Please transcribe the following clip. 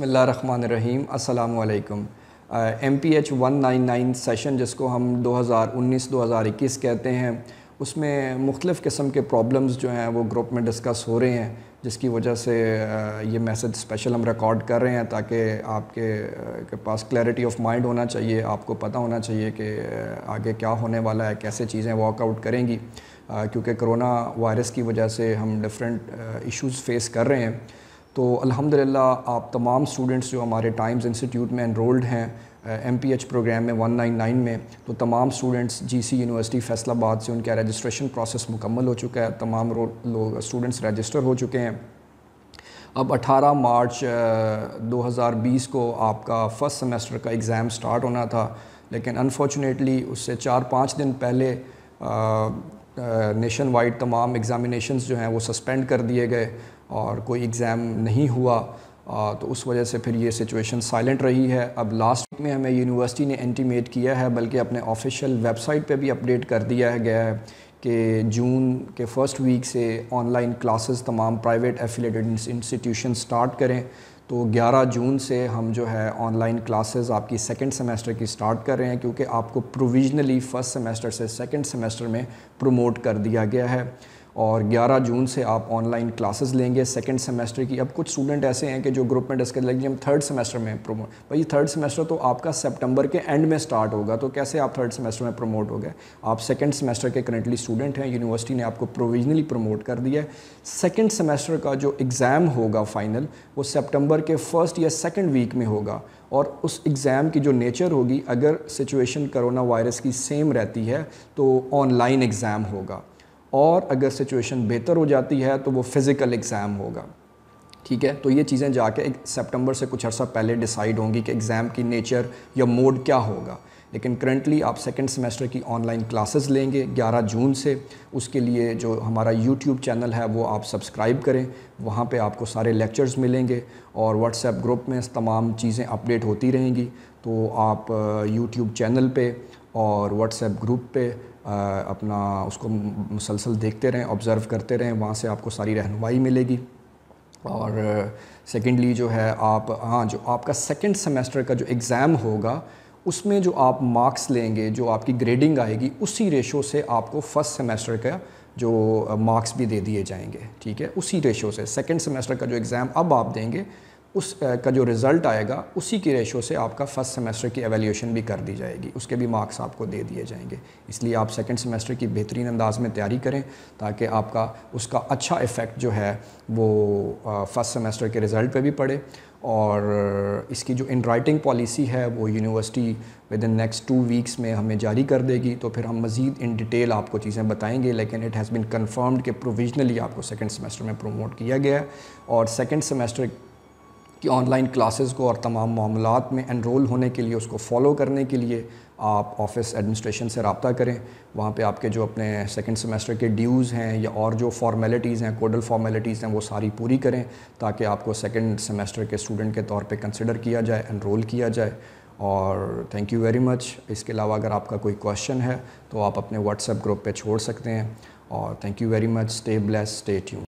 बसमीम् अल्लाम M P H one nine nine session जिसको हम 2019-2021 कहते हैं उसमें मुख्तफ़ किस्म के प्रॉब्लम्स जो हैं वो ग्रुप में डिस्कस हो रहे हैं जिसकी वजह से ये मैसेज स्पेशल हम रिकॉर्ड कर रहे हैं ताकि आपके के पास क्लैरिटी ऑफ माइंड होना चाहिए आपको पता होना चाहिए कि आगे क्या होने वाला है कैसे चीज़ें वॉकआउट करेंगी क्योंकि कोरोना वायरस की वजह से हम डिफरेंट इश्यूज़ फेस कर रहे हैं तो अल्हम्दुलिल्लाह आप तमाम स्टूडेंट्स जो हमारे टाइम्स इंस्टीट्यूट में एनरोल्ड हैं एम पी एच प्रोग्राम में 199 में तो तमाम students G C University Faisalabad से उनका रजिस्ट्रेशन प्रोसेस मुकम्मल हो चुका है तमाम लोग स्टूडेंट्स रजिस्टर हो चुके हैं अब 18 मार्च हज़ार 2020 को आपका फ़र्स्ट सेमेस्टर का एग्ज़ाम स्टार्ट होना था लेकिन अनफॉर्चुनेटली उससे चार पाँच दिन पहले नेशन वाइड तमाम एग्ज़ामिनेशन जो हैं वो सस्पेंड कर दिए गए और कोई एग्ज़ाम नहीं हुआ आ, तो उस वजह से फिर ये सिचुएशन साइलेंट रही है अब लास्ट वीक में हमें यूनिवर्सिटी ने एंटीमेट किया है बल्कि अपने ऑफिशियल वेबसाइट पे भी अपडेट कर दिया है गया है कि जून के फर्स्ट वीक से ऑनलाइन क्लासेस तमाम प्राइवेट एफिलेटेड इंस्टीट्यूशन स्टार्ट करें तो 11 जून से हम जो है ऑनलाइन क्लासेस आपकी सेकंड सेमेस्टर की स्टार्ट कर रहे हैं क्योंकि आपको प्रोविजनली फ़र्स्ट सेमेस्टर से सेकंड सेमेस्टर में प्रमोट कर दिया गया है और 11 जून से आप ऑनलाइन क्लासेस लेंगे सेकंड सेमेस्टर की अब कुछ स्टूडेंट ऐसे हैं कि जो ग्रुप में डिस्कस लगे हम थर्ड सेमेस्टर में प्रोमोट भाई थर्ड सेमेस्टर तो आपका सितंबर के एंड में स्टार्ट होगा तो कैसे आप थर्ड सेमेस्टर में प्रमोट हो गए आप सेकेंड सेमेस्टर के करंटली स्टूडेंट हैं यूनिवर्सिटी ने आपको प्रोविजनली प्रमोट कर दिया है सेकेंड सेमेस्टर का जो एग्ज़ाम होगा फाइनल वो सेप्टंबर के फर्स्ट या सेकेंड वीक में होगा और उस एग्ज़ाम की जो नेचर होगी अगर सिचुएशन करोना वायरस की सेम रहती है तो ऑनलाइन एग्ज़ाम होगा और अगर सिचुएशन बेहतर हो जाती है तो वो फ़िज़िकल एग्ज़ाम होगा ठीक है तो ये चीज़ें जाके एक सेप्टेम्बर से कुछ अर्सा पहले डिसाइड होंगी कि एग्ज़ाम की नेचर या मोड क्या होगा लेकिन करंटली आप सेकेंड सेमेस्टर की ऑनलाइन क्लासेस लेंगे 11 जून से उसके लिए जो हमारा यूट्यूब चैनल है वो आप सब्सक्राइब करें वहाँ पे आपको सारे लेक्चर्स मिलेंगे और व्हाट्सएप ग्रुप में तमाम चीज़ें अपडेट होती रहेंगी तो आप यूट्यूब चैनल पे और व्हाट्सएप ग्रुप पे अपना उसको मुसलसल देखते रहें ऑब्ज़र्व करते रहें वहाँ से आपको सारी रहनुमाई मिलेगी और सेकेंडली जो है आप हाँ जो आपका सेकेंड सेमेस्टर का जो एग्ज़ाम होगा उसमें जो आप मार्क्स लेंगे जो आपकी ग्रेडिंग आएगी उसी रेशो से आपको फर्स्ट सेमेस्टर का जो मार्क्स भी दे दिए जाएंगे ठीक है उसी रेशो से सेकेंड सेमेस्टर का जो एग्ज़ाम अब आप देंगे उस का जो रिज़ल्ट आएगा उसी की रेशो से आपका फ़र्स्ट सेमेस्टर की एवेल्यूशन भी कर दी जाएगी उसके भी मार्क्स आपको दे दिए जाएंगे इसलिए आप सेकंड सेमेस्टर की बेहतरीन अंदाज़ में तैयारी करें ताकि आपका उसका अच्छा इफ़ेक्ट जो है वो फ़र्स्ट सेमेस्टर के रिज़ल्ट पे भी पड़े और इसकी जो इन राइटिंग पॉलिसी है वो university within next two weeks में हमें जारी कर देगी तो फिर हम मज़ीद इन डिटेल आपको चीज़ें बताएंगे लेकिन इट हैज़ बिन कन्फर्म्ड कि प्रोविजनली आपको सेकेंड सेमेस्टर में प्रोमोट किया गया है और सेकेंड सेमेस्टर कि ऑनलाइन क्लासेस को और तमाम मामलों में एनरोल होने के लिए उसको फॉलो करने के लिए आप ऑफिस एडमिनिस्ट्रेशन से रबता करें वहाँ पे आपके जो अपने सेकंड सेमेस्टर के ड्यूज़ हैं या और जो फॉर्मेलिटीज़ हैं कोडल फॉर्मेलिटीज़ हैं वो सारी पूरी करें ताकि आपको सेकंड सेमेस्टर के स्टूडेंट के तौर पे कंसिडर किया जाए एनरोल किया जाए और थैंक यू वेरी मच इसके अलावा अगर आपका कोई क्वेश्चन है तो आप अपने व्हाट्सएप ग्रुप पर छोड़ सकते हैं और thank you very much stay blessed stay tune